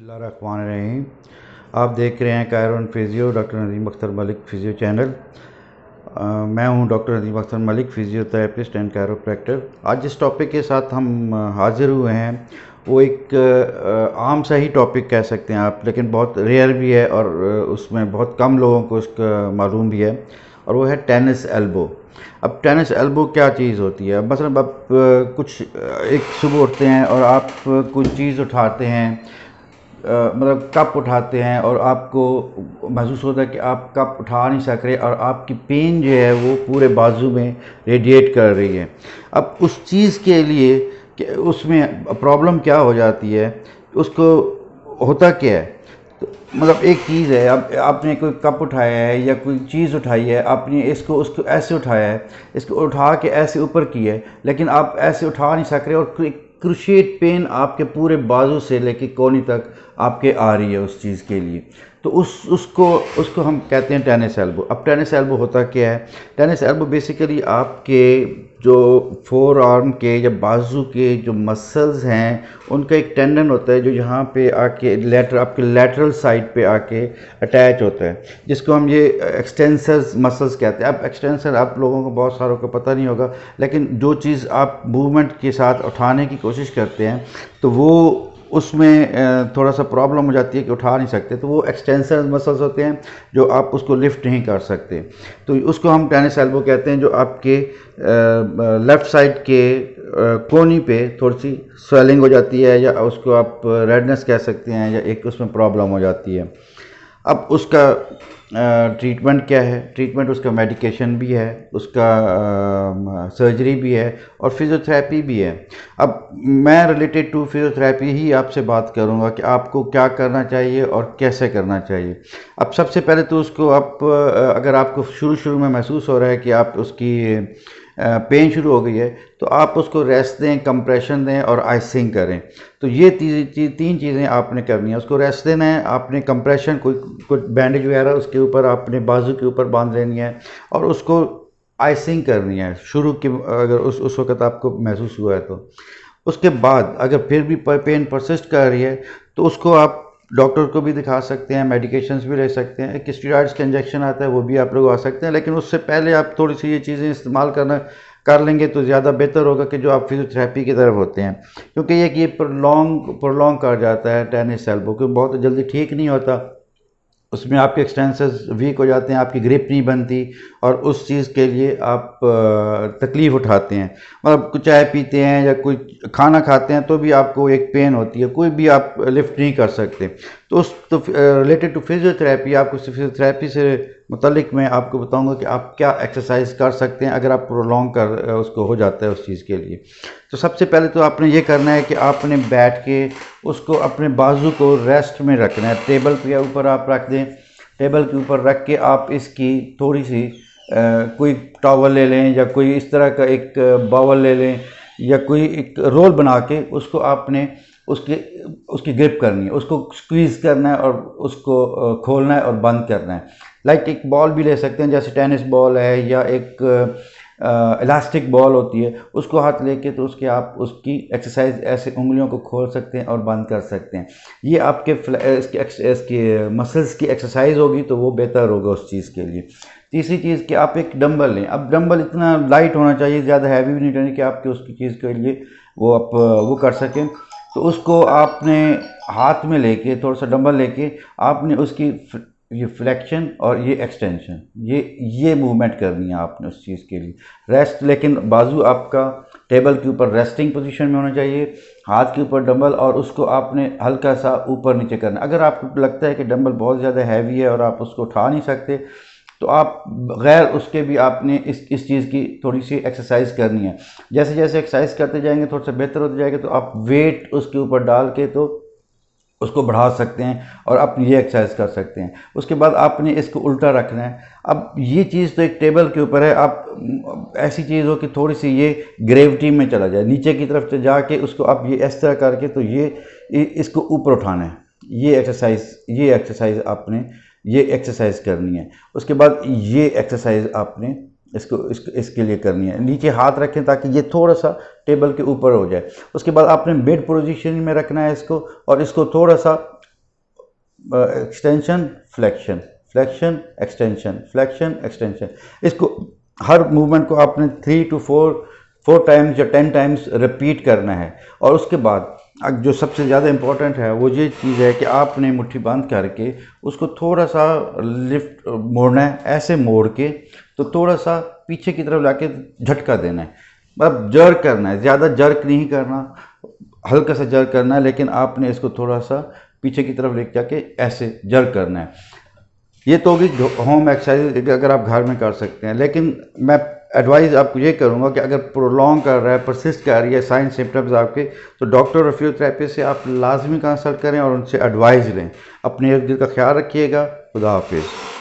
रही आप देख रहे हैं कायरन physio doctor Nadeem Akhtar Malik physio channel आ, मैं हूं doctor Nadeem Akhtar Malik physiotherapist and chiropractor आज जिस टॉपिक के साथ हम हाज़िर हुए हैं वो एक आम सा ही टॉपिक कह सकते हैं आप लेकिन बहुत रेयर भी है और उसमें बहुत कम लोगों को उसका मालूम भी है और वो है टेनिस एल्बो अब टेनिस एल्बो क्या चीज़ होती है मतलब आप कुछ एक सुबह उठते हैं और आप कुछ चीज़ उठाते हैं मतलब कप उठाते हैं और आपको महसूस होता है कि आप कप उठा नहीं सक रहे और आपकी पेन जो है वो पूरे बाजू में रेडिएट कर रही है अब उस चीज़ के लिए कि उसमें प्रॉब्लम क्या हो जाती है उसको होता क्या है तो मतलब एक चीज़ है आप आपने कोई कप उठाया है या कोई चीज़ उठाई है आपने इसको उसको ऐसे उठाया है इसको उठा के ऐसे ऊपर की है लेकिन आप ऐसे उठा नहीं सक रहे और क्रुशेट पेन आपके पूरे बाजू से लेके कोनी तक आपके आ रही है उस चीज़ के लिए तो उस उसको उसको हम कहते हैं टेनिस एल्बो अब टेनिस एल्बो होता क्या है टेनिस एल्बो बेसिकली आपके जो फोर आर्म के या बाजू के जो मसल्स हैं उनका एक टेंडन होता है जो यहाँ पे आके लेटर आपके लेटरल साइड पे आके अटैच होता है जिसको हम ये एक्सटेंसर्स मसल्स कहते हैं अब एक्सटेंसर आप लोगों को बहुत सारों को पता नहीं होगा लेकिन जो चीज़ आप मूवमेंट के साथ उठाने की कोशिश करते हैं तो वो उसमें थोड़ा सा प्रॉब्लम हो जाती है कि उठा नहीं सकते तो वो एक्सटेंसर मसल्स होते हैं जो आप उसको लिफ्ट नहीं कर सकते तो उसको हम टेनिस एल्बो कहते हैं जो आपके लेफ़्ट साइड के कोनी पे थोड़ी सी स्वेलिंग हो जाती है या उसको आप रेडनेस कह सकते हैं या एक उसमें प्रॉब्लम हो जाती है अब उसका ट्रीटमेंट क्या है ट्रीटमेंट उसका मेडिकेशन भी है उसका सर्जरी भी है और फिज़ियोथेरेपी भी है अब मैं रिलेटेड टू फिज़ियोथेरेपी ही आपसे बात करूंगा कि आपको क्या करना चाहिए और कैसे करना चाहिए अब सबसे पहले तो उसको आप अगर आपको शुरू शुरू में महसूस हो रहा है कि आप उसकी पेन शुरू हो गई है तो आप उसको रेस्ट दें कंप्रेशन दें और आइसिंग करें तो ये ती, ती, तीन चीज़ें आपने करनी है उसको रेस्ट देना है आपने कंप्रेशन कोई कुछ बैंडेज वगैरह उसके ऊपर आपने बाजू के ऊपर बांध लेनी है और उसको आइसिंग करनी है शुरू के अगर उस उस वक़्त आपको महसूस हुआ है तो उसके बाद अगर फिर भी पेन परसिस्ट कर रही है तो उसको आप डॉक्टर को भी दिखा सकते हैं मेडिकेशंस भी ले सकते हैं एक स्टीराइड्स का इंजेक्शन आता है वो भी आप लोग आ सकते हैं लेकिन उससे पहले आप थोड़ी सी ये चीज़ें इस्तेमाल करना कर लेंगे तो ज़्यादा बेहतर होगा कि जो आप फिजियोथेरेपी की तरफ होते हैं क्योंकि ये कि ये प्रोलॉन्ग प्रोलॉन्ग कर जाता है टेनिस एल्बो क्योंकि बहुत जल्दी ठीक नहीं होता उसमें आपके एक्सटेंसेस वीक हो जाते हैं आपकी ग्रिप नहीं बनती और उस चीज़ के लिए आप तकलीफ़ उठाते हैं मतलब कुछ चाय पीते हैं या कोई खाना खाते हैं तो भी आपको एक पेन होती है कोई भी आप लिफ्ट नहीं कर सकते तो उस तो रिलेटेड टू फिज़ियोथेरेपी आपको फिज़ियोथेरेपी से मतलब मैं आपको बताऊंगा कि आप क्या एक्सरसाइज कर सकते हैं अगर आप प्रोलॉन्ग कर उसको हो जाता है उस चीज़ के लिए तो सबसे पहले तो आपने ये करना है कि आपने बैठ के उसको अपने बाजू को रेस्ट में रखना है टेबल के ऊपर आप रख दें टेबल के ऊपर रख के आप इसकी थोड़ी सी कोई टॉवल ले लें या कोई इस तरह का एक बावल ले लें या कोई एक रोल बना के उसको आपने उसके उसकी ग्रिप करनी है उसको स्क्वीज़ करना है और उसको खोलना है और बंद करना है लाइक एक बॉल भी ले सकते हैं जैसे टेनिस बॉल है या एक इलास्टिक बॉल होती है उसको हाथ लेके तो उसके आप उसकी एक्सरसाइज ऐसे उंगलियों को खोल सकते हैं और बंद कर सकते हैं ये आपके इसके, इसके मसल्स की एक्सरसाइज होगी तो वो बेहतर होगा उस चीज़ के लिए तीसरी चीज़ कि आप एक डंबल लें अब डंबल इतना लाइट होना चाहिए ज़्यादा हैवी भी नहीं चाहिए कि आपके उसकी चीज़ के लिए वो आप वो कर सकें तो उसको आपने हाथ में लेके थोड़ा सा डंबल लेके आपने उसकी ये फ्लैक्शन और ये एक्सटेंशन ये ये मूवमेंट करनी है आपने उस चीज़ के लिए रेस्ट लेकिन बाजू आपका टेबल के ऊपर रेस्टिंग पोजीशन में होना चाहिए हाथ के ऊपर डंबल और उसको आपने हल्का सा ऊपर नीचे करना अगर आपको लगता है कि डंबल बहुत ज़्यादा हैवी है और आप उसको उठा नहीं सकते तो आप गैर उसके भी आपने इस इस चीज़ की थोड़ी सी एक्सरसाइज करनी है जैसे जैसे एक्सरसाइज करते जाएंगे थोड़ा सा बेहतर होते जाएगा तो आप वेट उसके ऊपर डाल के तो उसको बढ़ा सकते हैं और आप ये एक्सरसाइज कर सकते हैं उसके बाद आपने इसको उल्टा रखना है अब ये चीज़ तो एक टेबल के ऊपर है आप ऐसी चीज़ हो कि थोड़ी सी ये ग्रेविटी में चला जाए नीचे की तरफ जाके उसको आप ये इस तरह करके तो ये इसको ऊपर उठाना है ये एक्सरसाइज ये एक्सरसाइज आपने ये एक्सरसाइज करनी है उसके बाद ये एक्सरसाइज आपने इसको इस, इसके लिए करनी है नीचे हाथ रखें ताकि ये थोड़ा सा टेबल के ऊपर हो जाए उसके बाद आपने बेड पोजीशन में रखना है इसको और इसको थोड़ा सा extension flexion flexion extension flexion extension इसको हर मूवमेंट को आपने three two four four times या टेन टाइम्स रिपीट करना है और उसके बाद अब जो सबसे ज़्यादा इम्पोर्टेंट है वो ये चीज़ है कि आपने मुट्ठी बांध करके उसको थोड़ा सा लिफ्ट मोड़ना है ऐसे मोड़ के तो थोड़ा सा पीछे की तरफ ला झटका देना है मतलब जर्क करना है ज़्यादा जर्क नहीं करना हल्का सा जर्क करना है लेकिन आपने इसको थोड़ा सा पीछे की तरफ ले जाके ऐसे जर्क करना है ये तो होगी होम एक्सरसाइज अगर आप घर में कर सकते हैं लेकिन मैं एडवाइस आपको ये करूँगा कि अगर प्रोलॉन्ग कर रहा है परसिस्ट कर रही है साइन सिम्टम्स आपके तो डॉक्टर और फिजियोथेरेपिस्ट से आप लाजमी कंसल्ट करें और उनसे एडवाइस लें अपने इर्द गिर्द का ख्याल रखिएगा खुदा हाफिज़